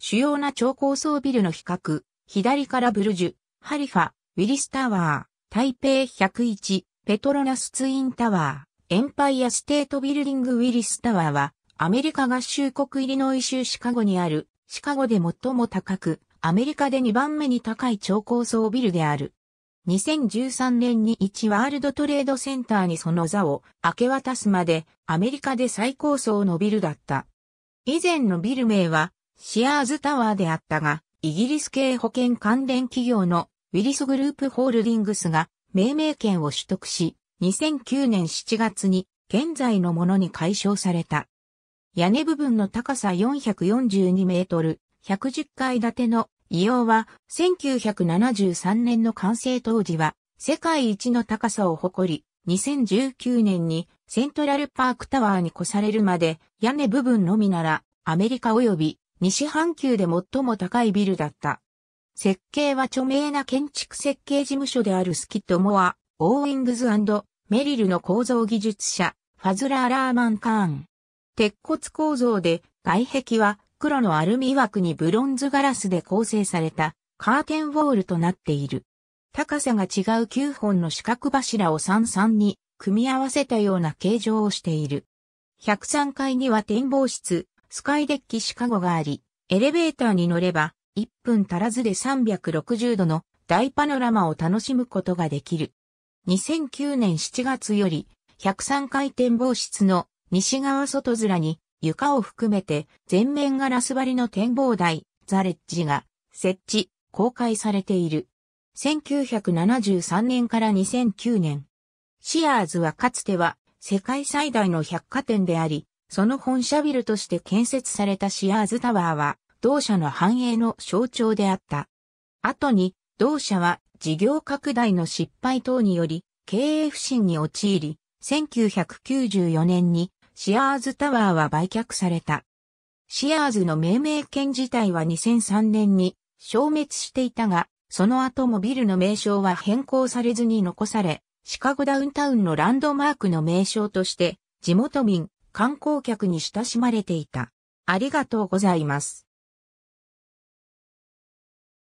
主要な超高層ビルの比較、左からブルジュ、ハリファ、ウィリスタワー、台北101、ペトロナスツインタワー、エンパイアステートビルディングウィリスタワーは、アメリカ合衆国イリノイ州シカゴにある、シカゴで最も高く、アメリカで2番目に高い超高層ビルである。2013年に1ワールドトレードセンターにその座を明け渡すまでアメリカで最高層のビルだった。以前のビル名はシアーズタワーであったが、イギリス系保険関連企業のウィリスグループホールディングスが命名権を取得し、2009年7月に現在のものに解消された。屋根部分の高さ442メートル、110階建ての異様は1973年の完成当時は世界一の高さを誇り、2019年にセントラルパークタワーに越されるまで屋根部分のみならアメリカ及び西半球で最も高いビルだった。設計は著名な建築設計事務所であるスキット・モア、オーウィングズメリルの構造技術者、ファズラー・ラーマン・カーン。鉄骨構造で外壁は黒のアルミ枠にブロンズガラスで構成されたカーテンウォールとなっている。高さが違う9本の四角柱を三々に組み合わせたような形状をしている。103階には展望室、スカイデッキシカゴがあり、エレベーターに乗れば、1分足らずで360度の大パノラマを楽しむことができる。2009年7月より、103回展望室の西側外面に床を含めて全面ガラス張りの展望台、ザレッジが設置、公開されている。1973年から2009年。シアーズはかつては世界最大の百貨店であり、その本社ビルとして建設されたシアーズタワーは、同社の繁栄の象徴であった。後に、同社は事業拡大の失敗等により、経営不振に陥り、1994年にシアーズタワーは売却された。シアーズの命名権自体は2003年に消滅していたが、その後もビルの名称は変更されずに残され、シカゴダウンタウンのランドマークの名称として、地元民、観光客に親しまれていた。ありがとうございます。